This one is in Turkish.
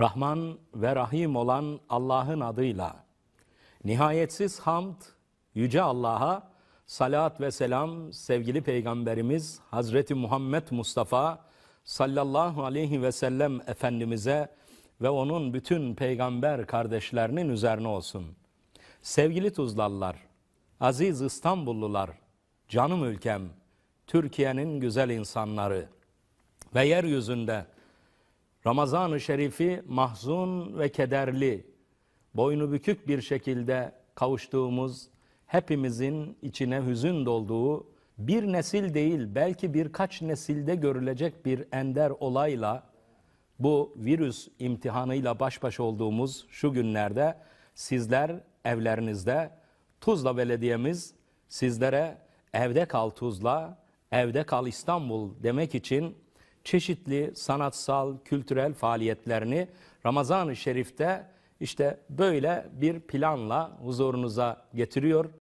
Rahman ve Rahim olan Allah'ın adıyla. Nihayetsiz hamd yüce Allah'a salat ve selam sevgili peygamberimiz Hazreti Muhammed Mustafa sallallahu aleyhi ve sellem efendimize ve onun bütün peygamber kardeşlerinin üzerine olsun. Sevgili Tuzlalılar, aziz İstanbullular, canım ülkem, Türkiye'nin güzel insanları ve yeryüzünde Ramazan-ı Şerif'i mahzun ve kederli, boynu bükük bir şekilde kavuştuğumuz, hepimizin içine hüzün dolduğu bir nesil değil belki birkaç nesilde görülecek bir ender olayla bu virüs imtihanıyla baş başa olduğumuz şu günlerde sizler evlerinizde Tuzla Belediye'miz sizlere evde kal Tuzla, evde kal İstanbul demek için çeşitli sanatsal, kültürel faaliyetlerini Ramazan-ı Şerif'te işte böyle bir planla huzurunuza getiriyor.